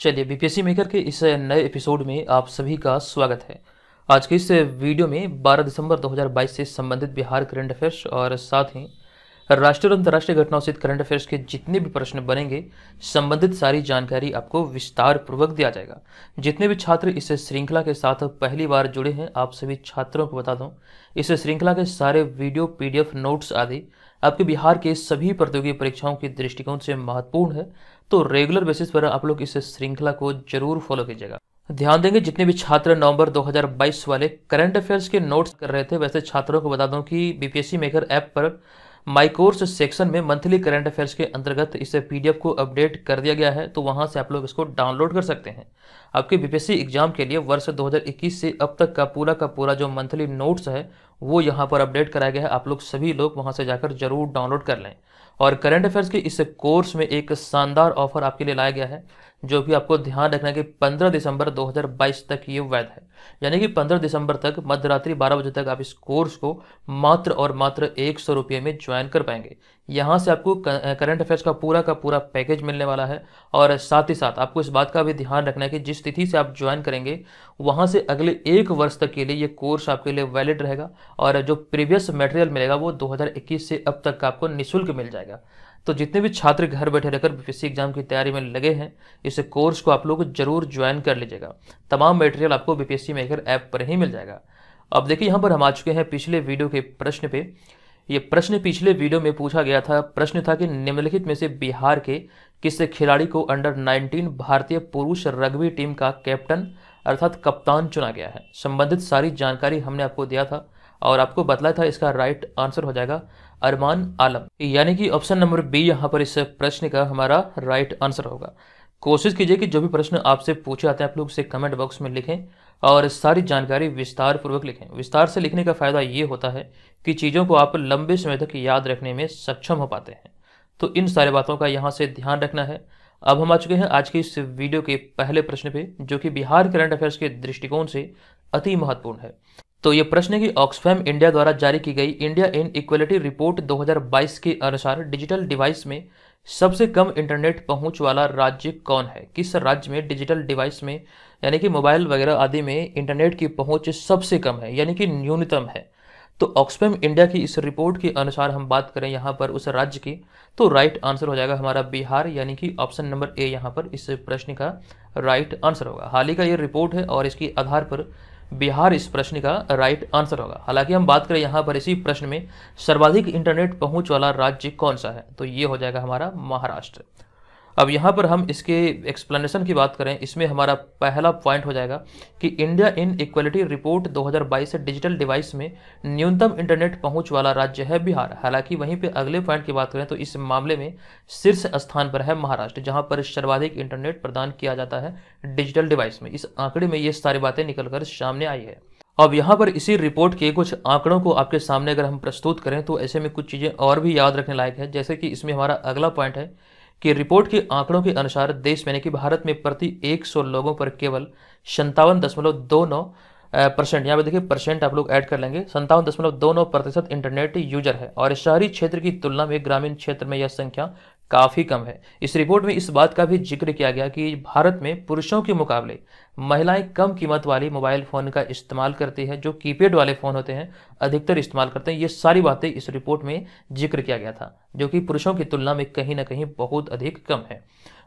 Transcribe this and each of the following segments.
चलिए BPSC maker के इस नए एपिसोड में आप सभी का स्वागत है आज के इस वीडियो में 12 दिसंबर 2022 से संबंधित बिहार करंट अफेयर्स और साथ ही राष्ट्रीय और अंतर्राष्ट्रीय घटनाओं से करंट अफेयर्स के जितने भी प्रश्न बनेंगे संबंधित सारी जानकारी आपको विस्तार पूर्वक दिया जाएगा जितने भी छात्र इस श्रृंखला के साथ पहली बार जुड़े हैं आप सभी छात्रों को बता दूँ इस श्रृंखला के सारे वीडियो पीडीएफ नोट्स आदि आपके बिहार के सभी प्रतियोगी परीक्षाओं के दृष्टिकोण से महत्वपूर्ण है तो रेगुलर बेसिस पर आप लोग इस श्रृंखला को जरूर फॉलो कीजिएगा ध्यान देंगे जितने भी छात्र नवंबर 2022 वाले करंट अफेयर्स के नोट्स कर रहे थे वैसे छात्रों को बता दूं कि बीपीएससी मेकर ऐप पर माई कोर्स सेक्शन में मंथली करंट अफेयर्स के अंतर्गत इसे पीडीएफ को अपडेट कर दिया गया है तो वहां से आप लोग इसको डाउनलोड कर सकते हैं आपके बीपीएससी एग्जाम के लिए वर्ष 2021 से अब तक का पूरा का पूरा जो मंथली नोट्स है वो यहाँ पर अपडेट कराया गया है आप लोग सभी लोग वहाँ से जाकर जरूर डाउनलोड कर लें और करंट अफेयर्स के इस कोर्स में एक शानदार ऑफर आपके लिए लाया गया है जो भी आपको ध्यान रखना है कि 15 दिसंबर 2022 तक ये वैध है यानी कि 15 दिसंबर तक मध्यरात्रि 12 बजे तक आप इस कोर्स को मात्र और मात्र एक सौ रुपये में ज्वाइन कर पाएंगे यहाँ से आपको करंट अफेयर्स का पूरा का पूरा पैकेज मिलने वाला है और साथ ही साथ आपको इस बात का भी ध्यान रखना है कि जिस तिथि से आप ज्वाइन करेंगे वहाँ से अगले एक वर्ष तक के लिए ये कोर्स आपके लिए वैलिड रहेगा और जो प्रीवियस मटेरियल मिलेगा वो दो से अब तक का आपको निःशुल्क मिल जाएगा तो जितने भी छात्र घर बैठे रहकर बीपीएससी एग्जाम की तैयारी में लगे हैं इस कोर्स को आप लोग जरूर ज्वाइन कर लीजिएगा तमाम मटेरियल आपको बीपीएससी मेकर ऐप पर ही मिल जाएगा अब देखिए यहाँ पर हम आ चुके हैं पिछले वीडियो के प्रश्न पे ये प्रश्न पिछले वीडियो में पूछा गया था प्रश्न था कि निम्नलिखित में से बिहार के किस खिलाड़ी को अंडर 19 भारतीय पुरुष रग्बी टीम का कैप्टन अर्थात कप्तान चुना गया है संबंधित सारी जानकारी हमने आपको दिया था और आपको बताया था इसका राइट आंसर हो जाएगा अरमान आलम यानी कि ऑप्शन नंबर बी यहाँ पर इस प्रश्न का हमारा राइट आंसर होगा कोशिश कीजिए कि जो भी प्रश्न आपसे पूछे आते हैं आप लोग उसे कमेंट बॉक्स में लिखें और सारी जानकारी विस्तार पूर्वक लिखें विस्तार से लिखने का फ़ायदा ये होता है कि चीज़ों को आप लंबे समय तक याद रखने में सक्षम हो पाते हैं तो इन सारी बातों का यहाँ से ध्यान रखना है अब हम आ चुके हैं आज के इस वीडियो के पहले प्रश्न पे जो कि बिहार करंट अफेयर्स के दृष्टिकोण से अति महत्वपूर्ण है तो ये प्रश्न है कि ऑक्सफैम इंडिया द्वारा जारी की गई इंडिया इन इक्वलिटी रिपोर्ट 2022 के अनुसार डिजिटल डिवाइस में सबसे कम इंटरनेट पहुंच वाला राज्य कौन है किस राज्य में डिजिटल डिवाइस में यानी कि मोबाइल वगैरह आदि में इंटरनेट की पहुंच सबसे कम है यानी कि न्यूनतम है तो ऑक्सफैम इंडिया की इस रिपोर्ट के अनुसार हम बात करें यहाँ पर उस राज्य की तो राइट आंसर हो जाएगा हमारा बिहार यानी कि ऑप्शन नंबर ए यहाँ पर इस प्रश्न का राइट आंसर होगा हाल ही का ये रिपोर्ट है और इसके आधार पर बिहार इस प्रश्न का राइट आंसर होगा हालांकि हम बात करें यहाँ पर इसी प्रश्न में सर्वाधिक इंटरनेट पहुंच वाला राज्य कौन सा है तो ये हो जाएगा हमारा महाराष्ट्र अब यहाँ पर हम इसके एक्सप्लेनेशन की बात करें इसमें हमारा पहला पॉइंट हो जाएगा कि इंडिया इन इक्वलिटी रिपोर्ट 2022 से डिजिटल डिवाइस में न्यूनतम इंटरनेट पहुंच वाला राज्य है बिहार हालांकि वहीं पे अगले पॉइंट की बात करें तो इस मामले में शीर्ष स्थान पर है महाराष्ट्र जहाँ पर सर्वाधिक इंटरनेट प्रदान किया जाता है डिजिटल डिवाइस में इस आंकड़े में ये सारी बातें निकल सामने आई है अब यहाँ पर इसी रिपोर्ट के कुछ आंकड़ों को आपके सामने अगर हम प्रस्तुत करें तो ऐसे में कुछ चीज़ें और भी याद रखने लायक है जैसे कि इसमें हमारा अगला पॉइंट है कि रिपोर्ट के आंकड़ों के अनुसार देश में यानी कि भारत में प्रति 100 लोगों पर केवल संतावन दशमलव दो नौ परसेंट यहाँ पर देखिए परसेंट आप लोग ऐड कर लेंगे संतावन दशमलव दो नौ प्रतिशत इंटरनेट यूजर है और शहरी क्षेत्र की तुलना में ग्रामीण क्षेत्र में यह संख्या काफ़ी कम है इस रिपोर्ट में इस बात का भी जिक्र किया गया कि भारत में पुरुषों के मुकाबले महिलाएं कम कीमत वाली मोबाइल फ़ोन का इस्तेमाल करती है जो कीपैड वाले फ़ोन होते हैं अधिकतर इस्तेमाल करते हैं ये सारी बातें इस रिपोर्ट में जिक्र किया गया था जो कि पुरुषों की तुलना में कहीं ना कहीं बहुत अधिक कम है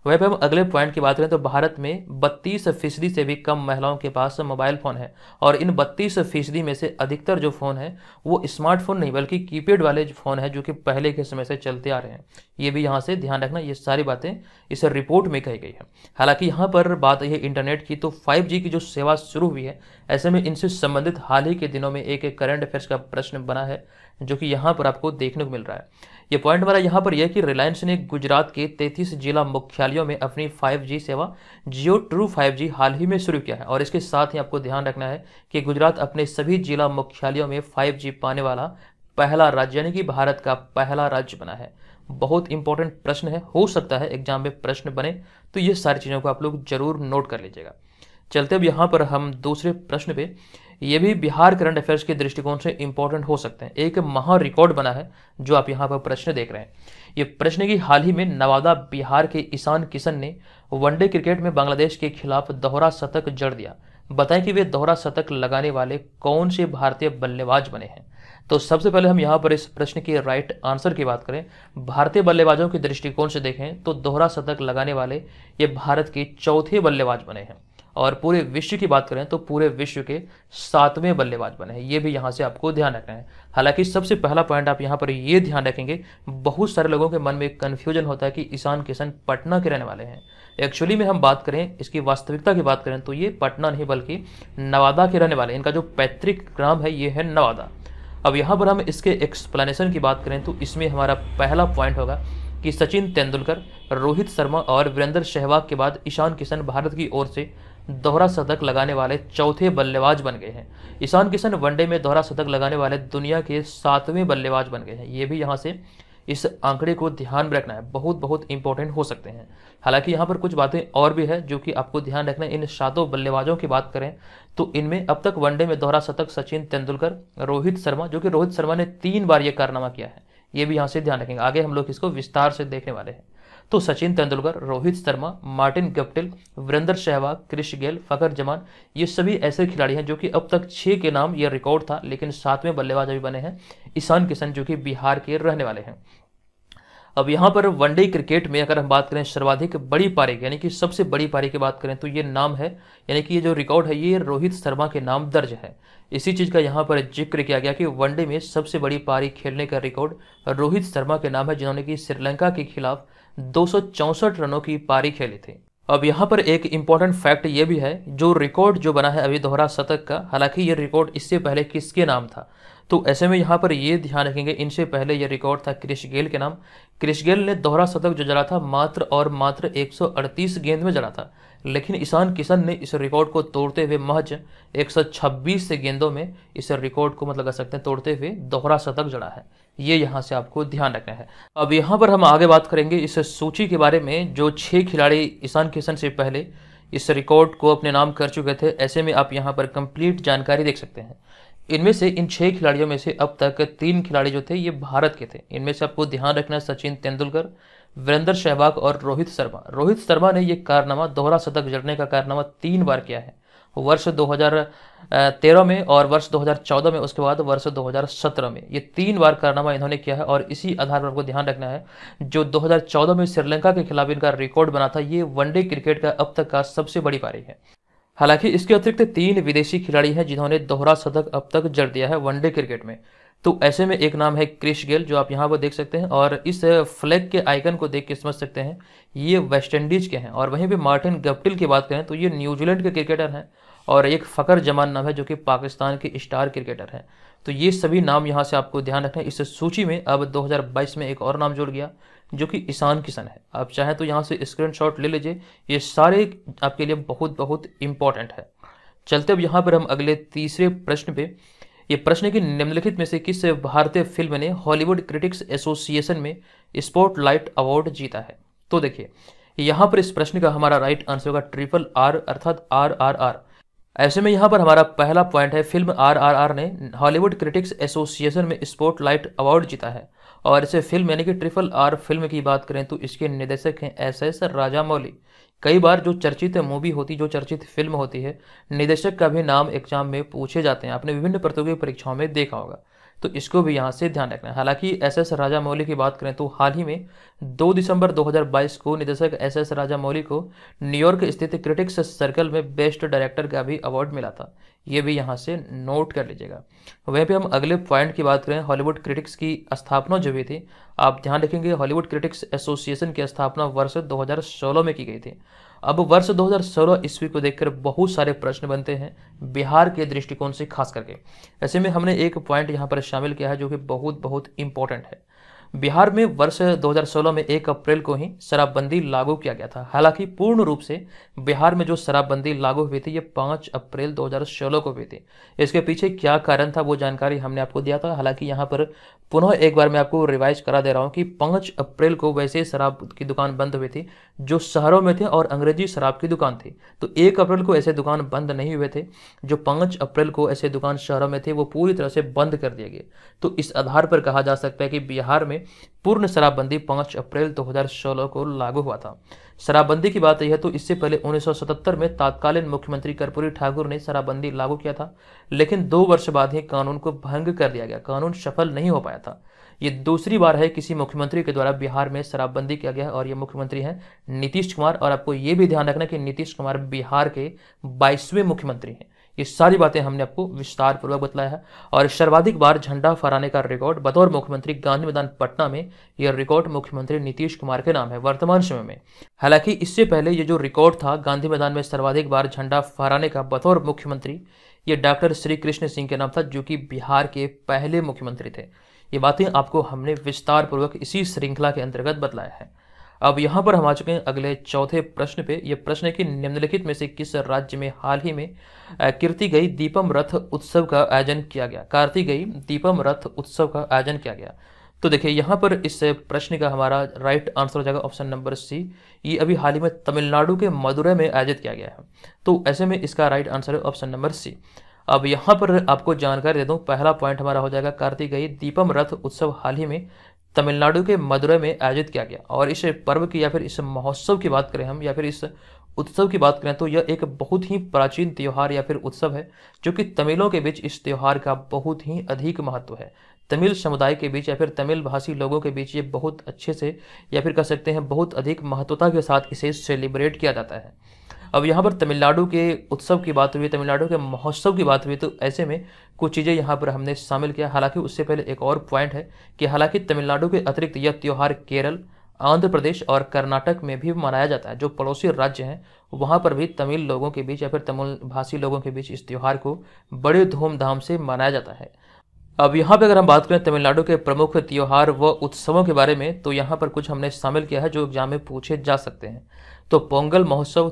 वहीं पर हम अगले पॉइंट की बात करें तो भारत में बत्तीस फीसदी से भी कम महिलाओं के पास मोबाइल फ़ोन है और इन बत्तीस फीसदी में से अधिकतर जो फ़ोन है वो स्मार्टफोन नहीं बल्कि कीपैड वाले फ़ोन है जो कि पहले के समय से चलते आ रहे हैं ये भी यहाँ से ध्यान रखना ये सारी बातें इस रिपोर्ट में कही गई है हालांकि यहाँ पर बात यह इंटरनेट की तो फाइव की जो सेवा शुरू हुई है ऐसे में इनसे संबंधित हाल ही के दिनों में एक करंट अफेयर्स का प्रश्न बना है जो कि यहाँ पर आपको देखने को मिल रहा है ये पॉइंट हमारा यहाँ पर यह कि रिलायंस ने गुजरात के 33 जिला मुख्यालयों में अपनी 5G सेवा जियो ट्रू 5G हाल ही में शुरू किया है और इसके साथ ही आपको ध्यान रखना है कि गुजरात अपने सभी जिला मुख्यालयों में 5G पाने वाला पहला राज्य यानी कि भारत का पहला राज्य बना है बहुत इंपॉर्टेंट प्रश्न है हो सकता है एग्जाम में प्रश्न बने तो ये सारी चीज़ों को आप लोग जरूर नोट कर लीजिएगा चलते अब यहाँ पर हम दूसरे प्रश्न पे ये भी बिहार करंट अफेयर्स के दृष्टिकोण से इंपॉर्टेंट हो सकते हैं एक महा रिकॉर्ड बना है जो आप यहाँ पर प्रश्न देख रहे हैं ये प्रश्न की हाल ही में नवादा बिहार के ईशान किशन ने वनडे क्रिकेट में बांग्लादेश के खिलाफ दोहरा शतक जड़ दिया बताएं कि वे दोहरा शतक लगाने वाले कौन से भारतीय बल्लेबाज बने हैं तो सबसे पहले हम यहाँ पर इस प्रश्न के राइट आंसर की बात करें भारतीय बल्लेबाजों के दृष्टिकोण से देखें तो दोहरा शतक लगाने वाले ये भारत के चौथे बल्लेबाज बने हैं और पूरे विश्व की बात करें तो पूरे विश्व के सातवें बल्लेबाज बने हैं ये भी यहाँ से आपको ध्यान रखना है हालांकि सबसे पहला पॉइंट आप यहाँ पर ये ध्यान रखेंगे बहुत सारे लोगों के मन में एक कन्फ्यूजन होता है कि ईशान किशन पटना के रहने वाले हैं एक्चुअली में हम बात करें इसकी वास्तविकता की बात करें तो ये पटना नहीं बल्कि नवादा के रहने वाले इनका जो पैतृक ग्राम है ये है नवादा अब यहाँ पर हम इसके एक्सप्लेनेशन की बात करें तो इसमें हमारा पहला पॉइंट होगा कि सचिन तेंदुलकर रोहित शर्मा और वीरेंद्र सहवाग के बाद ईशान किशन भारत की ओर से दोहरा शतक लगाने वाले चौथे बल्लेबाज बन गए हैं ईशान किशन वनडे में दोहरा शतक लगाने वाले दुनिया के सातवें बल्लेबाज बन गए हैं ये भी यहाँ से इस आंकड़े को ध्यान में रखना है बहुत बहुत इंपॉर्टेंट हो सकते हैं हालांकि यहाँ पर कुछ बातें और भी है जो कि आपको ध्यान रखना है इन सातों बल्लेबाजों की बात करें तो इनमें अब तक वनडे में दोहरा शतक सचिन तेंदुलकर रोहित शर्मा जो कि रोहित शर्मा ने तीन बार ये कारनामा किया है ये भी यहाँ से ध्यान रखेंगे आगे हम लोग इसको विस्तार से देखने वाले हैं तो Sachin Tendulkar Rohit Sharma Martin Guptill Virender Sehwag Chris Gayle Fakhar Zaman ये सभी ऐसे खिलाड़ी हैं जो कि अब तक छः के नाम यह रिकॉर्ड था लेकिन सातवें बल्लेबाज अभी बने हैं ईशान किशन जो कि बिहार के रहने वाले हैं अब यहाँ पर वनडे क्रिकेट में अगर हम बात करें सर्वाधिक बड़ी पारी यानी कि सबसे बड़ी पारी की बात करें तो ये नाम है यानी कि ये जो रिकॉर्ड है ये रोहित शर्मा के नाम दर्ज है इसी चीज़ का यहाँ पर जिक्र किया गया कि वनडे में सबसे बड़ी पारी खेलने का रिकॉर्ड रोहित शर्मा के नाम है जिन्होंने कि श्रीलंका के खिलाफ दो रनों की पारी खेली थी अब यहाँ पर एक इम्पॉर्टेंट फैक्ट ये भी है जो रिकॉर्ड जो बना है अभी दोहरा शतक का हालांकि ये रिकॉर्ड इससे पहले किसके नाम था तो ऐसे में यहाँ पर ये ध्यान रखेंगे इनसे पहले ये रिकॉर्ड था क्रिश गेल के नाम क्रिश गेल ने दोहरा शतक जो जला था मात्र और मात्र 138 गेंद में जला था लेकिन ईशान किशन ने इस रिकॉर्ड को तोड़ते हुए महज एक से गेंदों में इस रिकॉर्ड को मतलब कर सकते हैं तोड़ते हुए दोहरा शतक जड़ा है ये यहाँ से आपको ध्यान रखना है अब यहाँ पर हम आगे बात करेंगे इस सूची के बारे में जो छः खिलाड़ी ईशान किशन से पहले इस रिकॉर्ड को अपने नाम कर चुके थे ऐसे में आप यहाँ पर कंप्लीट जानकारी देख सकते हैं इनमें से इन छः खिलाड़ियों में से अब तक तीन खिलाड़ी जो थे ये भारत के थे इनमें से आपको ध्यान रखना सचिन तेंदुलकर वीरेंद्र सहवाग और रोहित शर्मा रोहित शर्मा ने ये कारनामा दोहरा शतक जड़ने का कारनामा तीन बार किया है वर्ष 2013 में और वर्ष 2014 में उसके बाद वर्ष 2017 में ये तीन बार कारनामा इन्होंने किया है और इसी आधार पर आपको ध्यान रखना है जो 2014 में श्रीलंका के खिलाफ इनका रिकॉर्ड बना था ये वनडे क्रिकेट का अब तक का सबसे बड़ी पारी है हालांकि इसके अतिरिक्त तीन विदेशी खिलाड़ी हैं जिन्होंने दोहरा शतक अब तक जड़ दिया है वनडे क्रिकेट में तो ऐसे में एक नाम है क्रिश गेल जो आप यहाँ पर देख सकते हैं और इस फ्लैग के आइकन को देख के समझ सकते हैं ये वेस्ट इंडीज के हैं और वहीं पे मार्टिन गप्टिल की बात करें तो ये न्यूजीलैंड के क्रिकेटर हैं और एक फ़कर जमान नाम है जो कि पाकिस्तान के स्टार क्रिकेटर हैं तो ये सभी नाम यहाँ से आपको ध्यान रखना है इस सूची में अब दो में एक और नाम जुड़ गया जो कि ईशान किशन है आप चाहें तो यहाँ से स्क्रीन ले लीजिए ये सारे आपके लिए बहुत बहुत इम्पोर्टेंट है चलते अब यहाँ पर हम अगले तीसरे प्रश्न पर ये प्रश्न की निम्नलिखित में से किस भारतीय फिल्म ने हॉलीवुड क्रिटिक्स एसोसिएशन में स्पॉटलाइट अवार्ड जीता है तो देखिए यहाँ पर इस प्रश्न का हमारा राइट आंसर होगा ट्रिपल आर अर्थात आर आर आर ऐसे में यहाँ पर हमारा पहला पॉइंट है फिल्म आर आर आर ने हॉलीवुड क्रिटिक्स एसोसिएशन में स्पॉटलाइट अवार्ड जीता है और इसे फिल्म यानी कि ट्रिपल आर फिल्म की बात करें तो इसके निर्देशक हैं एस एस राजामौली कई बार जो चर्चित मूवी होती जो चर्चित फिल्म होती है निदेशक का भी नाम एग्जाम में पूछे जाते हैं आपने विभिन्न प्रतियोगी परीक्षाओं में देखा होगा तो इसको भी यहाँ से ध्यान रखना है हालांकि एस एस राजा मौली की बात करें तो हाल ही में 2 दिसंबर 2022 को निदेशक एस एस राजा मौली को न्यूयॉर्क स्थित क्रिटिक्स सर्कल में बेस्ट डायरेक्टर का भी अवार्ड मिला था ये भी यहाँ से नोट कर लीजिएगा वहीं पर हम अगले पॉइंट की बात करें हॉलीवुड क्रिटिक्स की स्थापना जो भी थी आप ध्यान रखेंगे हॉलीवुड क्रिटिक्स एसोसिएशन की स्थापना वर्ष दो में की गई थी अब वर्ष 2016 ईस्वी को देखकर बहुत सारे प्रश्न बनते हैं बिहार के दृष्टिकोण से खास करके ऐसे में हमने एक पॉइंट यहाँ पर शामिल किया है जो कि बहुत बहुत इंपॉर्टेंट है बिहार में वर्ष 2016 में 1 अप्रैल को ही शराबबंदी लागू किया गया था हालांकि पूर्ण रूप से बिहार में जो शराबबंदी लागू हुई थी ये 5 अप्रैल 2016 को हुई थी इसके पीछे क्या कारण था वो जानकारी हमने आपको दिया था हालांकि यहाँ पर पुनः एक बार मैं आपको रिवाइज करा दे रहा हूँ कि पाँच अप्रैल को वैसे शराब की दुकान बंद हुई थी जो शहरों में थे और अंग्रेजी शराब की दुकान थी तो एक अप्रैल को ऐसे दुकान बंद नहीं हुए थे जो पाँच अप्रैल को ऐसे दुकान शहरों में थे वो पूरी तरह से बंद कर दिए गए तो इस आधार पर कहा जा सकता है कि बिहार में पूर्ण शराबबंदी 5 अप्रैल 2016 को लागू हुआ था शराबबंदी की बात यह तो इससे पहले 1977 में तत्कालीन मुख्यमंत्री कर्पूरी ठाकुर ने शराबबंदी लागू किया था लेकिन दो वर्ष बाद ही कानून को भंग कर दिया गया कानून सफल नहीं हो पाया था ये दूसरी बार है किसी मुख्यमंत्री के द्वारा बिहार में शराबबंदी किया गया और ये मुख्यमंत्री हैं नीतीश कुमार और आपको ये भी ध्यान रखना कि नीतीश कुमार बिहार के बाईसवें मुख्यमंत्री हैं ये सारी बातें हमने आपको विस्तार पूर्वक बताया है और सर्वाधिक बार झंडा फहराने का रिकॉर्ड बतौर मुख्यमंत्री गांधी मैदान पटना में यह रिकॉर्ड मुख्यमंत्री नीतीश कुमार के नाम है वर्तमान समय में हालांकि इससे पहले ये जो रिकॉर्ड था गांधी मैदान में सर्वाधिक बार झंडा फहराने का बतौर मुख्यमंत्री ये डॉक्टर श्री कृष्ण सिंह के नाम था जो कि बिहार के पहले मुख्यमंत्री थे ये बातें आपको हमने विस्तार पूर्वक इसी श्रृंखला के अंतर्गत बतलाया है अब यहाँ पर हम आ चुके हैं अगले चौथे प्रश्न पे ये प्रश्न है कि निम्नलिखित में से किस राज्य में हाल ही में कीर्ति गई दीपम रथ उत्सव का आयोजन किया गया कार्ति गई दीपम रथ उत्सव का आयोजन किया गया तो देखिए यहाँ पर इस प्रश्न का हमारा राइट आंसर हो जाएगा ऑप्शन नंबर सी ये अभी हाल ही में तमिलनाडु के मदुरै में आयोजित किया गया है तो ऐसे में इसका राइट आंसर है ऑप्शन नंबर सी अब यहाँ पर आपको जानकारी दे दूँ पहला पॉइंट हमारा हो जाएगा कार्तिकेय दीपम रथ उत्सव हाल ही में तमिलनाडु के मदुरै में आयोजित किया गया और इस पर्व की या फिर इस महोत्सव की बात करें हम या फिर इस उत्सव की बात करें तो यह एक बहुत ही प्राचीन त्यौहार या फिर उत्सव है जो कि तमिलों के बीच इस त्यौहार का बहुत ही अधिक महत्व है तमिल समुदाय के बीच या फिर तमिल भाषी लोगों के बीच ये बहुत अच्छे से या फिर कह सकते हैं बहुत अधिक महत्वता के साथ इसे सेलिब्रेट किया जाता है अब यहाँ पर तमिलनाडु के उत्सव की बात हुई तमिलनाडु के महोत्सव की बात हुई तो ऐसे में कुछ चीज़ें यहाँ पर हमने शामिल किया हालांकि उससे पहले एक और पॉइंट है कि हालांकि तमिलनाडु के अतिरिक्त यह त्यौहार केरल आंध्र प्रदेश और कर्नाटक में भी मनाया जाता है जो पड़ोसी राज्य हैं वहाँ पर भी तमिल लोगों के बीच या फिर तमिल भाषी लोगों के बीच इस त्यौहार को बड़े धूमधाम से मनाया जाता है अब यहाँ पे अगर हम बात करें तमिलनाडु के प्रमुख त्यौहार व उत्सवों के बारे में तो यहाँ पर कुछ हमने शामिल किया है जो एग्जाम में पूछे जा सकते हैं तो पोंगल महोत्सव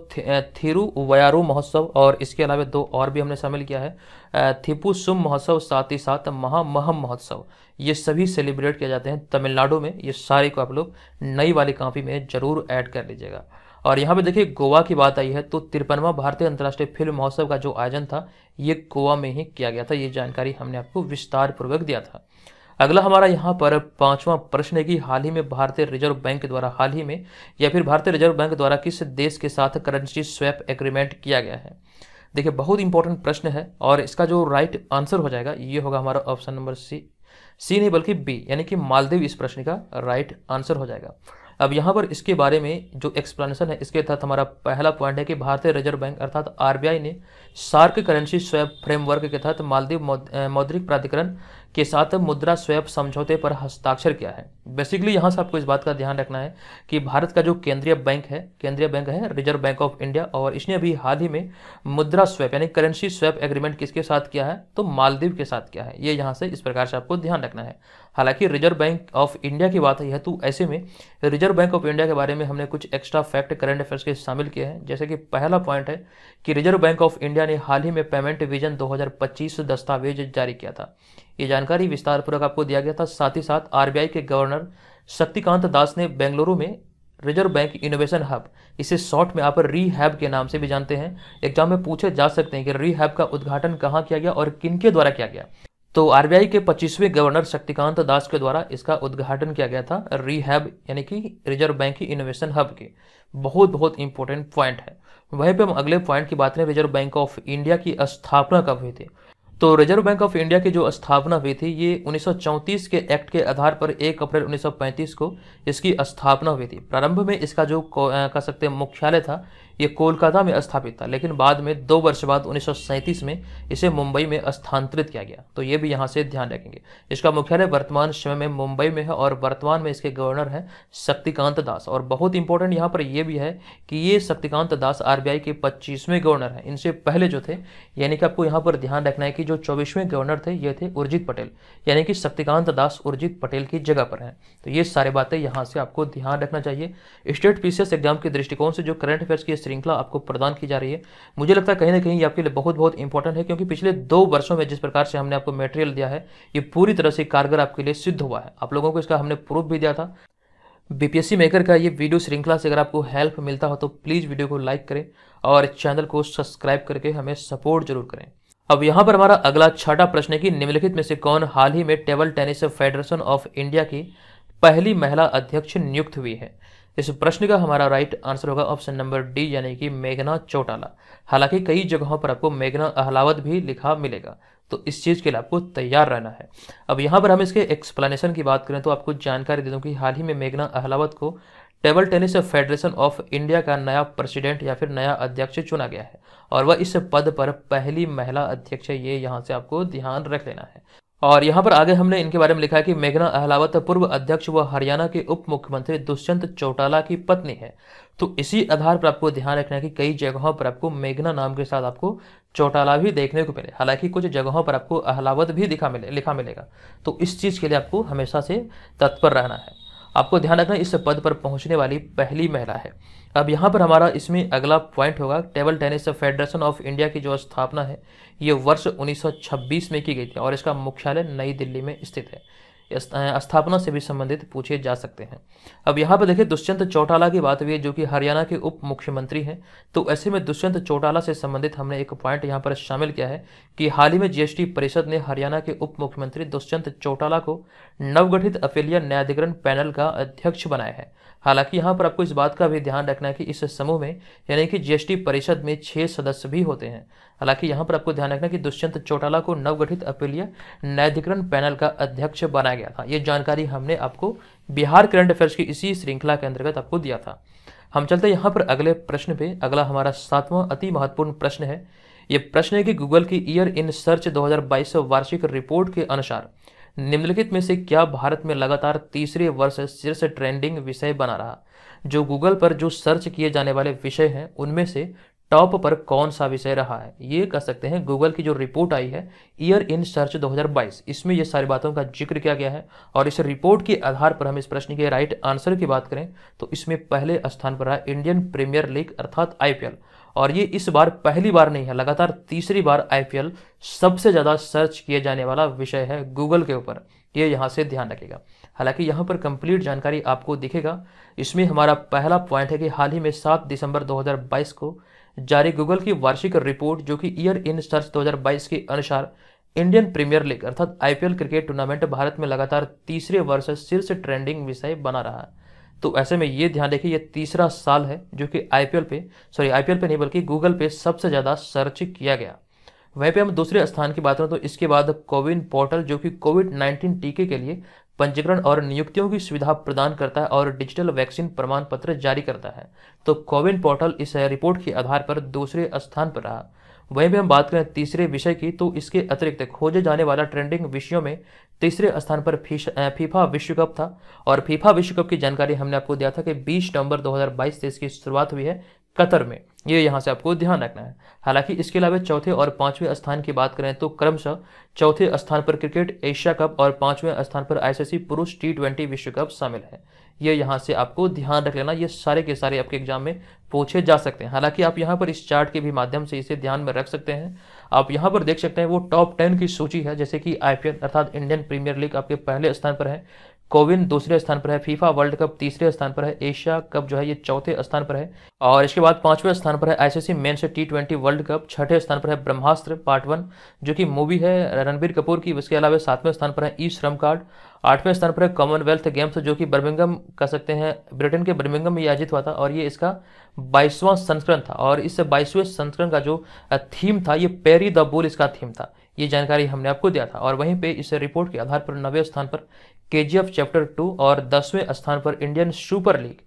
थिरु वयारु महोत्सव और इसके अलावा दो और भी हमने शामिल किया है थिपू सुम महोत्सव साथ ही साथ महामहम महोत्सव ये सभी सेलिब्रेट किए जाते हैं तमिलनाडु में ये सारे को आप लोग नई वाली कॉपी में ज़रूर ऐड कर लीजिएगा और यहाँ पे देखिए गोवा की बात आई है तो तिरपनवा भारतीय अंतर्राष्ट्रीय फिल्म महोत्सव का जो आयोजन था ये गोवा में ही किया गया था ये जानकारी हमने आपको विस्तार पूर्वक दिया था अगला हमारा यहाँ पर पांचवा प्रश्न है कि हाल ही में भारतीय रिजर्व बैंक द्वारा हाल ही में या फिर भारतीय रिजर्व बैंक द्वारा किस देश के साथ करेंसी स्वैप एग्रीमेंट किया गया है देखिए बहुत इंपॉर्टेंट प्रश्न है और इसका जो राइट आंसर हो जाएगा ये होगा हमारा ऑप्शन नंबर सी सी नहीं बल्कि बी यानी कि मालदीव इस प्रश्न का राइट आंसर हो जाएगा अब यहाँ पर इसके बारे में जो एक्सप्लेनेशन है इसके तहत हमारा पहला पॉइंट है कि भारतीय रिजर्व बैंक अर्थात आरबीआई ने सार्क करेंसी स्वैप फ्रेमवर्क के तहत मालदीव मौद्रिक प्राधिकरण के साथ मुद्रा स्वैप समझौते पर हस्ताक्षर किया है बेसिकली यहाँ से आपको इस बात का ध्यान रखना है कि भारत का जो केंद्रीय बैंक है केंद्रीय बैंक है रिजर्व बैंक ऑफ इंडिया और इसने अभी हाल ही में मुद्रा स्वैप यानी करेंसी स्वैप एग्रीमेंट किसके साथ किया है तो मालदीव के साथ किया है ये यहाँ से इस प्रकार से आपको ध्यान रखना है हालांकि रिजर्व बैंक ऑफ इंडिया की बात है तो ऐसे में रिजर्व बैंक ऑफ इंडिया के बारे में हमने कुछ एक्स्ट्रा फैक्ट करंट अफेयर्स के शामिल किए हैं जैसे कि पहला पॉइंट है कि रिजर्व बैंक ऑफ इंडिया ने हाल ही में पेमेंट विजन 2025 दस्तावेज जारी किया था ये जानकारी विस्तारपूर्वक आपको दिया गया था साथ ही साथ आर के गवर्नर शक्तिकांत दास ने बेंगलुरु में रिजर्व बैंक इनोवेशन हब इसे शॉर्ट में आप री हैब के नाम से भी जानते हैं एग्जाम में पूछे जा सकते हैं कि री हैब का उद्घाटन कहाँ किया गया और किनके द्वारा किया गया तो आरबीआई के 25वें गवर्नर शक्तिकांत दास के द्वारा इसका उद्घाटन किया गया था रीहैब यानी कि रिजर्व बैंक की इनोवेशन हब के बहुत बहुत इंपॉर्टेंट पॉइंट है वहीं पे हम अगले पॉइंट की बात करें रिजर्व बैंक ऑफ इंडिया की स्थापना कब हुई थी तो रिजर्व बैंक ऑफ इंडिया की जो स्थापना हुई थी ये उन्नीस के एक्ट के आधार पर 1 अप्रैल 1935 को इसकी स्थापना हुई थी प्रारंभ में इसका जो कह सकते हैं मुख्यालय था ये कोलकाता में स्थापित था लेकिन बाद में दो वर्ष बाद उन्नीस में इसे मुंबई में स्थानांतरित किया गया तो ये भी यहाँ से ध्यान रखेंगे इसका मुख्यालय वर्तमान समय में मुंबई में है और वर्तमान में इसके गवर्नर हैं शक्तिकांत दास और बहुत इंपॉर्टेंट यहाँ पर यह भी है कि ये शक्तिकांत दास आर के पच्चीसवें गवर्नर हैं इनसे पहले जो थे यानी कि आपको यहाँ पर ध्यान रखना है कि जो चौबीसवें गवर्नर थे ये थे उर्जित पटेल यानी कि शक्तिकांत दास उर्जित पटेल की जगह पर हैं तो ये सारी बातें यहाँ से आपको ध्यान रखना चाहिए स्टेट पीसीएस एग्जाम के दृष्टिकोण से जो करंट अफेयर्स की श्रृंखला आपको प्रदान की जा रही है मुझे लगता है कहीं ना कहीं ये आपके लिए बहुत बहुत इंपॉर्टेंट है क्योंकि पिछले दो वर्षों में जिस प्रकार से हमने आपको मेटेरियल दिया है ये पूरी तरह से कारगर आपके लिए सिद्ध हुआ है आप लोगों को इसका हमने प्रूफ भी दिया था बीपीएससी मेकर का ये वीडियो श्रृंखला से अगर आपको हेल्प मिलता हो तो प्लीज़ वीडियो को लाइक करें और चैनल को सब्सक्राइब करके हमें सपोर्ट जरूर करें अब यहाँ पर हमारा अगला छठा प्रश्न है कि निम्नलिखित में से कौन हाल ही में table tennis federation of India की पहली महिला अध्यक्ष नियुक्त हुई है इस प्रश्न का हमारा राइट आंसर होगा ऑप्शन नंबर डी यानी कि मेघना चौटाला हालांकि कई जगहों पर आपको मेघना अहलावत भी लिखा मिलेगा तो इस चीज़ के लिए आपको तैयार रहना है अब यहाँ पर हम इसके एक्सप्लेनेशन की बात करें तो आपको जानकारी दे दूँ कि हाल ही में मेघना अहलावत को table tennis federation of India का नया प्रेसिडेंट या फिर नया अध्यक्ष चुना गया है और वह इस पद पर पहली महिला अध्यक्ष है ये यहाँ से आपको ध्यान रख लेना है और यहाँ पर आगे हमने इनके बारे में लिखा है कि मेघना अहलावत पूर्व अध्यक्ष व हरियाणा के उप मुख्यमंत्री दुष्यंत चौटाला की पत्नी है तो इसी आधार पर आपको ध्यान रखना है कि कई जगहों पर आपको मेघना नाम के साथ आपको चौटाला भी देखने को मिले हालांकि कुछ जगहों पर आपको अहलावत भी दिखा मिले लिखा मिलेगा तो इस चीज़ के लिए आपको हमेशा से तत्पर रहना है आपको ध्यान रखना इस पद पर पहुंचने वाली पहली महिला है अब यहाँ पर हमारा इसमें अगला पॉइंट होगा table tennis federation of India की जो स्थापना है ये वर्ष 1926 में की गई थी और इसका मुख्यालय नई दिल्ली में स्थित है स्थापना से भी संबंधित पूछे जा सकते हैं अब यहाँ पर देखिए दुष्यंत चौटाला की बात हुई है जो कि हरियाणा के उप मुख्यमंत्री हैं तो ऐसे में दुष्यंत चौटाला से संबंधित हमने एक पॉइंट यहाँ पर शामिल किया है कि हाल ही में जीएसटी परिषद ने हरियाणा के उप मुख्यमंत्री दुष्यंत चौटाला को नवगठित अफेलिया न्यायाधिकरण पैनल का अध्यक्ष बनाया है हालांकि यहाँ पर आपको इस बात का भी ध्यान रखना है कि इस समूह में यानी कि जीएसटी परिषद में छह सदस्य भी होते हैं हालांकि यहाँ पर आपको ध्यान रखना कि दुष्यंत चौटाला को नवगठित अपीलीय न्यायाधिकरण पैनल का अध्यक्ष बनाया गया था ये जानकारी हमने आपको बिहार करंट अफेयर्स की इसी श्रृंखला के अंतर्गत आपको दिया था हम चलते हैं यहाँ पर अगले प्रश्न पे अगला हमारा सातवां अति महत्वपूर्ण प्रश्न है ये प्रश्न है कि गूगल की ईयर इन सर्च 2022 वार्षिक रिपोर्ट के अनुसार निम्नलिखित में से क्या भारत में लगातार तीसरे वर्ष शीर्ष ट्रेंडिंग विषय बना रहा जो गूगल पर जो सर्च किए जाने वाले विषय हैं उनमें से टॉप पर कौन सा विषय रहा है ये कह सकते हैं गूगल की जो रिपोर्ट आई है ईयर इन सर्च 2022 इसमें ये सारी बातों का जिक्र किया गया है और इस रिपोर्ट के आधार पर हम इस प्रश्न के राइट आंसर की बात करें तो इसमें पहले स्थान पर रहा इंडियन प्रीमियर लीग अर्थात आईपीएल और ये इस बार पहली बार नहीं है लगातार तीसरी बार आई सबसे ज़्यादा सर्च किए जाने वाला विषय है गूगल के ऊपर ये यहाँ से ध्यान रखेगा हालांकि यहाँ पर कंप्लीट जानकारी आपको दिखेगा इसमें हमारा पहला पॉइंट है कि हाल ही में 7 दिसंबर 2022 को जारी गूगल की वार्षिक रिपोर्ट जो कि ईयर इन सर्च 2022 के अनुसार इंडियन प्रीमियर लीग अर्थात आईपीएल क्रिकेट टूर्नामेंट भारत में लगातार तीसरे वर्ष शीर्ष ट्रेंडिंग विषय बना रहा है तो ऐसे में ये ध्यान रखिए ये तीसरा साल है जो कि आईपीएल पे सॉरी आईपीएल पे नहीं बल्कि गूगल पे सबसे ज़्यादा सर्च किया गया वहीं पे हम दूसरे स्थान की बात करें तो इसके बाद कोविन पोर्टल जो कि कोविड नाइन्टीन टीके के लिए पंजीकरण और नियुक्तियों की सुविधा प्रदान करता है और डिजिटल वैक्सीन प्रमाण पत्र जारी करता है तो कोविन पोर्टल इस रिपोर्ट के आधार पर दूसरे स्थान पर रहा वहीं भी हम बात करें तीसरे विषय की तो इसके अतिरिक्त खोजे जाने वाला ट्रेंडिंग विषयों में तीसरे स्थान पर फीफा विश्व कप था और फीफा विश्व कप की जानकारी हमने आपको दिया था कि 20 नवंबर 2022 से इसकी शुरुआत हुई है कतर में ये यहाँ से आपको ध्यान रखना है हालांकि इसके अलावा चौथे और पांचवें स्थान की बात करें तो क्रमशः चौथे स्थान पर क्रिकेट एशिया कप और पांचवें स्थान पर आईसीसी पुरुष टी ट्वेंटी विश्व कप शामिल है ये यहाँ से आपको ध्यान रख लेना ये सारे के सारे आपके एग्जाम में पूछे जा सकते हैं हालांकि आप यहाँ पर इस चार्ट के भी माध्यम से इसे ध्यान में रख सकते हैं आप यहां पर देख सकते हैं वो टॉप टेन की सूची है जैसे कि आईपीएल अर्थात इंडियन प्रीमियर लीग आपके पहले स्थान पर है कोविन दूसरे स्थान पर है फीफा वर्ल्ड कप तीसरे स्थान पर है एशिया कप जो है ये चौथे स्थान पर है और इसके बाद पांचवें स्थान पर है आईसीसी मेन से टी ट्वेंटी वर्ल्ड कप छठे स्थान पर है ब्रह्मास्त्र पार्ट वन जो कि मूवी है रणबीर कपूर की इसके अलावा सातवें स्थान पर है ई श्रम कार्ड आठवें स्थान पर है कॉमनवेल्थ गेम्स जो कि बर्मिंगम कह सकते हैं ब्रिटेन के बर्मिंगम में आयोजित हुआ था और ये इसका बाईसवां संस्करण था और इस बाईसवें संस्करण का जो थीम था ये पेरी द बुल इसका थीम था ये जानकारी हमने आपको दिया था और वहीं पे इस रिपोर्ट के आधार पर नवे स्थान पर के चैप्टर टू और दसवें स्थान पर इंडियन सुपर लीग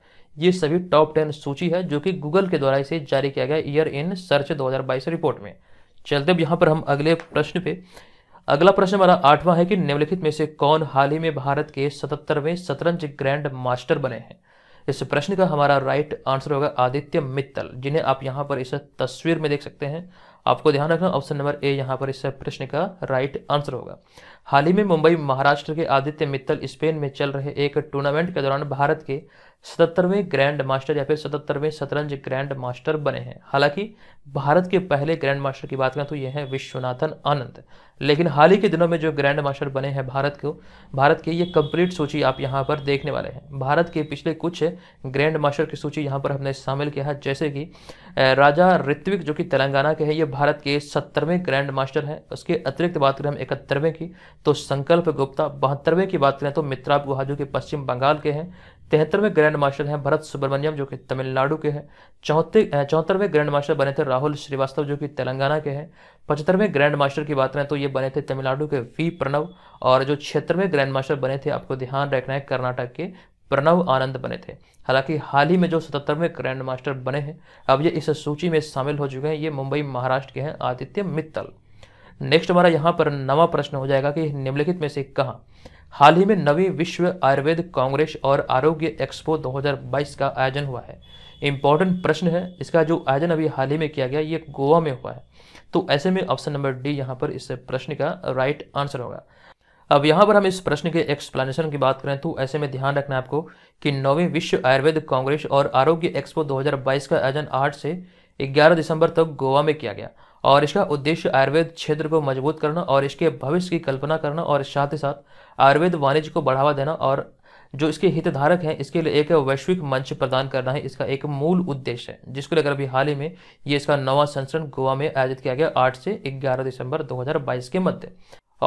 ये सभी टॉप टेन सूची है जो कि गूगल के द्वारा इसे जारी किया गया ईयर इन सर्च 2022 रिपोर्ट में चलते अब यहाँ पर हम अगले प्रश्न पे अगला प्रश्न हमारा आठवां है कि निम्नलिखित में से कौन हाल ही में भारत के सतहत्तरवें शतरंज ग्रैंड मास्टर बने हैं इस प्रश्न का हमारा राइट आंसर होगा आदित्य मित्तल जिन्हें आप यहाँ पर इस तस्वीर में देख सकते हैं आपको ध्यान रखना ऑप्शन नंबर ए यहाँ पर इस प्रश्न का राइट आंसर होगा हाल ही में मुंबई महाराष्ट्र के आदित्य मित्तल स्पेन में चल रहे एक टूर्नामेंट के दौरान भारत के सतहत्तरवें ग्रैंड मास्टर या फिर सतहत्तरवें शतरंज ग्रैंड मास्टर बने हैं हालांकि भारत के पहले ग्रैंड मास्टर की बात करें तो ये हैं विश्वनाथन आनंद लेकिन हाल ही के दिनों में जो ग्रैंड मास्टर बने हैं भारत को भारत के ये कंप्लीट सूची आप यहाँ पर देखने वाले हैं भारत के पिछले कुछ ग्रैंड मास्टर की सूची यहाँ पर हमने शामिल किया है जैसे कि राजा ऋत्विक जो कि तेलंगाना के हैं ये भारत के सत्तरवें ग्रैंड मास्टर हैं उसके अतिरिक्त बात करें हम इकहत्तरवें की तो संकल्प गुप्ता बहत्तरवें की बात करें तो मित्रा गुहाजू के पश्चिम बंगाल के हैं तिहत्तरवें ग्रैंड मास्टर हैं भरत सुब्रमण्यम जो कि तमिलनाडु के हैं चौथे चौहत्तरवें ग्रैंड मास्टर बने थे राहुल श्रीवास्तव जो कि तेलंगाना के हैं पचहत्तरवें ग्रैंड मास्टर की बात करें तो ये बने थे तमिलनाडु के वी प्रणव और जो छिहत्तरवें ग्रैंड मास्टर बने थे आपको ध्यान रखना है कर्नाटक के प्रणव आनंद बने थे हालांकि हाल ही में जो सतहत्तरवें ग्रैंड मास्टर बने हैं अब ये इस सूची में शामिल हो चुके हैं ये मुंबई महाराष्ट्र के हैं आदित्य मित्तल नेक्स्ट हमारा यहाँ पर नवा प्रश्न हो जाएगा कि निम्नलिखित में से कहाँ हाल ही में नवी विश्व आयुर्वेद कांग्रेस और आरोग्य एक्सपो 2022 का आयोजन हुआ है इंपॉर्टेंट प्रश्न है इसका जो आयोजन अभी हाल ही में किया गया ये गोवा में हुआ है तो ऐसे में ऑप्शन नंबर डी यहाँ पर इस प्रश्न का राइट आंसर होगा अब यहाँ पर हम इस प्रश्न के एक्सप्लेनेशन की बात करें तो ऐसे में ध्यान रखना है आपको कि नौवीं विश्व आयुर्वेद कांग्रेस और आरोग्य एक्सपो 2022 का आयोजन 8 से 11 दिसंबर तक गोवा में किया गया और इसका उद्देश्य आयुर्वेद क्षेत्र को मजबूत करना और इसके भविष्य की कल्पना करना और साथ ही साथ आयुर्वेद वाणिज्य को बढ़ावा देना और जो इसके हितधारक हैं इसके लिए एक वैश्विक मंच प्रदान करना है इसका एक मूल उद्देश्य है जिसको लेकर अभी हाल ही में ये इसका नवा संस्करण गोवा में आयोजित किया गया 8 से 11 दिसंबर 2022 के मध्य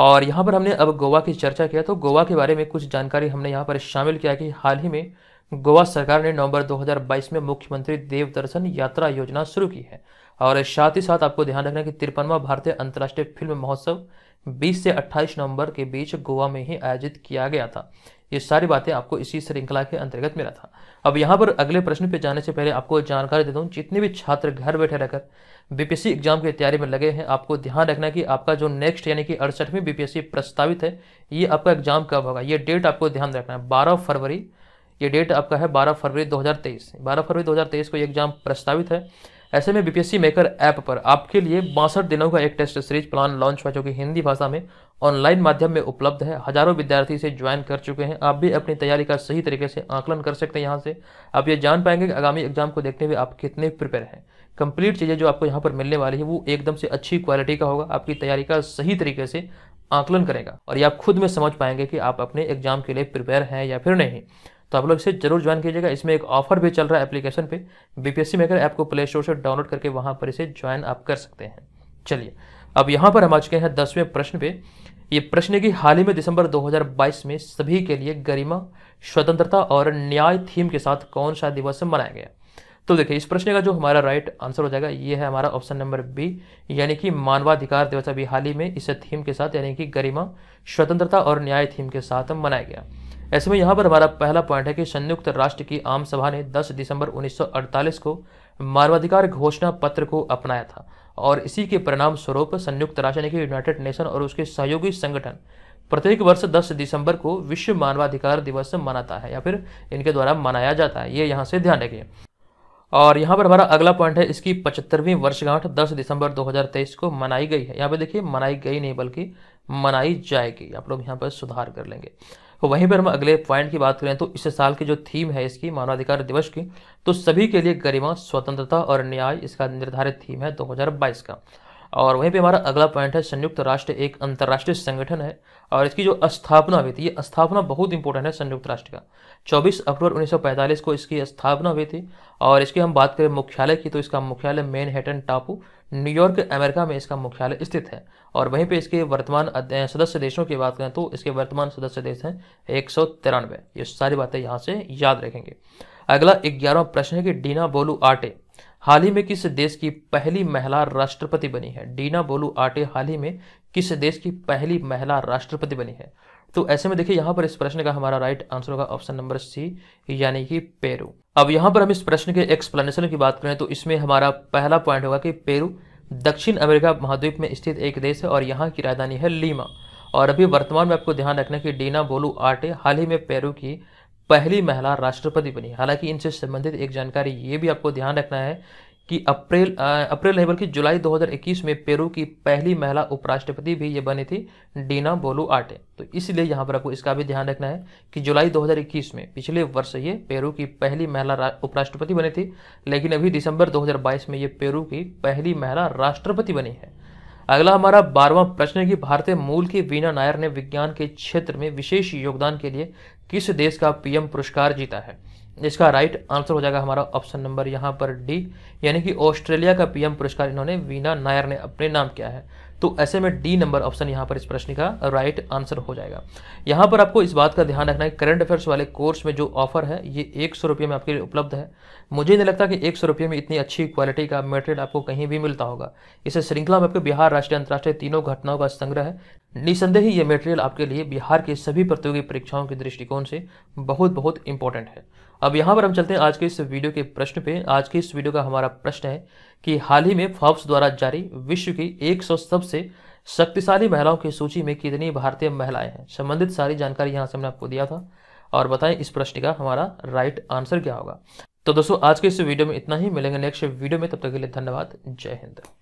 और यहाँ पर हमने अब गोवा की चर्चा किया तो गोवा के बारे में कुछ जानकारी हमने यहाँ पर शामिल किया कि हाल ही में गोवा सरकार ने नवंबर 2022 में मुख्यमंत्री देव दर्शन यात्रा योजना शुरू की है और साथ ही साथ आपको ध्यान रखना कि तिरपनवा भारतीय अंतर्राष्ट्रीय फिल्म महोत्सव 20 से 28 नवंबर के बीच गोवा में ही आयोजित किया गया था ये सारी बातें आपको इसी श्रृंखला के अंतर्गत मिला था अब यहाँ पर अगले प्रश्न पे जाने से पहले आपको जानकारी देता हूँ जितने भी छात्र घर बैठे रहकर बीपीएससी एग्जाम की तैयारी में लगे हैं आपको ध्यान रखना कि आपका जो नेक्स्ट यानी कि अड़सठवीं बीपीएससी प्रस्तावित है ये आपका एग्जाम कब होगा ये डेट आपको ध्यान रखना है बारह फरवरी ये डेट आपका है बारह फरवरी दो बारह फरवरी दो को ये एग्जाम प्रस्तावित है ऐसे में बीपीएससी मेकर ऐप पर आपके लिए बासठ दिनों का एक टेस्ट सीरीज प्लान लॉन्च हुआ जो कि हिंदी भाषा में ऑनलाइन माध्यम में उपलब्ध है हजारों विद्यार्थी इसे ज्वाइन कर चुके हैं आप भी अपनी तैयारी का सही तरीके से आकलन कर सकते हैं यहाँ से आप ये जान पाएंगे कि आगामी एग्जाम को देखते हुए आप कितने प्रिपेयर हैं कंप्लीट चीज़ें जो आपको यहाँ पर मिलने वाली है वो एकदम से अच्छी क्वालिटी का होगा आपकी तैयारी का सही तरीके से आकलन करेगा और ये आप खुद में समझ पाएंगे कि आप अपने एग्जाम के लिए प्रिपेयर हैं या फिर नहीं तो आप लोग इसे जरूर ज्वाइन कीजिएगा इसमें एक ऑफर भी चल रहा है एप्लीकेशन पे बीपीएससी मेकर ऐप को प्ले स्टोर से डाउनलोड करके वहाँ पर इसे ज्वाइन आप कर सकते हैं चलिए अब यहाँ पर हम आ चुके हैं दसवें प्रश्न पे ये प्रश्न की हाल ही में दिसंबर 2022 में सभी के लिए गरिमा स्वतंत्रता और न्याय थीम के साथ कौन सा दिवस मनाया गया तो देखिए इस प्रश्न का जो हमारा राइट आंसर हो जाएगा ये है हमारा ऑप्शन नंबर बी यानी कि मानवाधिकार दिवस अभी हाल ही में इस थीम के साथ यानी कि गरिमा स्वतंत्रता और न्याय थीम के साथ मनाया गया ऐसे में यहाँ पर हमारा पहला पॉइंट है कि संयुक्त राष्ट्र की आम सभा ने 10 दिसंबर 1948 को मानवाधिकार घोषणा पत्र को अपनाया था और इसी के परिणाम स्वरूप संयुक्त राष्ट्र यानी कि यूनाइटेड नेशन और उसके सहयोगी संगठन प्रत्येक वर्ष 10 दिसंबर को विश्व मानवाधिकार दिवस मनाता है या फिर इनके द्वारा मनाया जाता है ये यहाँ से ध्यान रखिए और यहाँ पर हमारा अगला पॉइंट है इसकी पचहत्तरवीं वर्षगांठ 10 दिसंबर 2023 को मनाई गई है यहाँ पे देखिए मनाई गई नहीं बल्कि मनाई जाएगी आप लोग यहाँ पर सुधार कर लेंगे तो वहीं पर हम अगले पॉइंट की बात करें तो इस साल की जो थीम है इसकी मानवाधिकार दिवस की तो सभी के लिए गरिमा स्वतंत्रता और न्याय इसका निर्धारित थीम है 2022 का और वहीं पे हमारा अगला पॉइंट है संयुक्त राष्ट्र एक अंतर्राष्ट्रीय संगठन है और इसकी जो स्थापना हुई थी ये स्थापना बहुत इंपॉर्टेंट है संयुक्त राष्ट्र का 24 अक्टूबर 1945 को इसकी स्थापना हुई थी और इसकी हम बात करें मुख्यालय की तो इसका मुख्यालय मेन हेटन टापू न्यूयॉर्क अमेरिका में इसका मुख्यालय स्थित है और वहीं पे इसके वर्तमान सदस्य देशों की बात करें तो इसके वर्तमान सदस्य देश हैं एक ये सारी बातें यहाँ से याद रखेंगे अगला ग्यारहवा प्रश्न है कि डीना बोलू आटे हाल ही में किस देश की पहली महिला राष्ट्रपति बनी है डीना बोलू आटे हाल ही में किस देश की पहली महिला राष्ट्रपति बनी है तो ऐसे में देखिए यहां पर इस प्रश्न का हमारा राइट आंसर होगा ऑप्शन नंबर सी यानी कि पेरू अब यहां पर हम इस प्रश्न के एक्सप्लेनेशन की बात करें तो इसमें हमारा पहला पॉइंट होगा कि पेरू दक्षिण अमेरिका महाद्वीप में स्थित एक देश है और यहाँ की राजधानी है लीमा और अभी वर्तमान में आपको ध्यान रखना कि डीना बोलू आटे हाल ही में पेरू की पहली महिला राष्ट्रपति बनी हालांकि इनसे संबंधित एक जानकारी ये भी आपको ध्यान रखना है कि अप्रैल अप्रैल नहीं बल्कि जुलाई 2021 में पेरू की पहली महिला उपराष्ट्रपति भी ये बनी थी डीना बोलू आटे तो इसलिए यहाँ पर आपको इसका भी ध्यान रखना है कि जुलाई 2021 में पिछले वर्ष ये पेरू की पहली महिला उपराष्ट्रपति बनी थी लेकिन अभी दिसंबर 2022 में ये पेरू की पहली महिला राष्ट्रपति बनी है अगला हमारा बारहवां प्रश्न है कि भारतीय मूल की वीना नायर ने विज्ञान के क्षेत्र में विशेष योगदान के लिए किस देश का पीएम पुरस्कार जीता है इसका राइट आंसर हो जाएगा हमारा ऑप्शन नंबर यहाँ पर डी यानी कि ऑस्ट्रेलिया का पीएम पुरस्कार इन्होंने वीना नायर ने अपने नाम किया है तो ऐसे में डी नंबर ऑप्शन यहाँ पर इस प्रश्न का राइट आंसर हो जाएगा यहाँ पर आपको इस बात का ध्यान रखना है करंट अफेयर्स वाले कोर्स में जो ऑफर है ये एक सौ रुपये में आपके लिए उपलब्ध है मुझे नहीं लगता कि एक सौ रुपये में इतनी अच्छी क्वालिटी का मेटेरियल आपको कहीं भी मिलता होगा इसे श्रृंखला में आपके बिहार राष्ट्रीय अंतर्राष्ट्रीय तीनों घटनाओं का संग्रह है निसंदेह ये मेटेरियल आपके लिए बिहार के सभी प्रतियोगी परीक्षाओं के दृष्टिकोण से बहुत बहुत इंपॉर्टेंट है अब यहाँ पर हम चलते हैं आज के इस वीडियो के प्रश्न पे आज के इस वीडियो का हमारा प्रश्न है कि हाल ही में फॉर्ब्स द्वारा जारी विश्व की एक सबसे शक्तिशाली महिलाओं की सूची में कितनी भारतीय महिलाएं हैं संबंधित सारी जानकारी यहाँ से हमने आपको दिया था और बताएं इस प्रश्न का हमारा राइट आंसर क्या होगा तो दोस्तों आज के इस वीडियो में इतना ही मिलेंगे नेक्स्ट वीडियो में तब तक के लिए धन्यवाद जय हिंद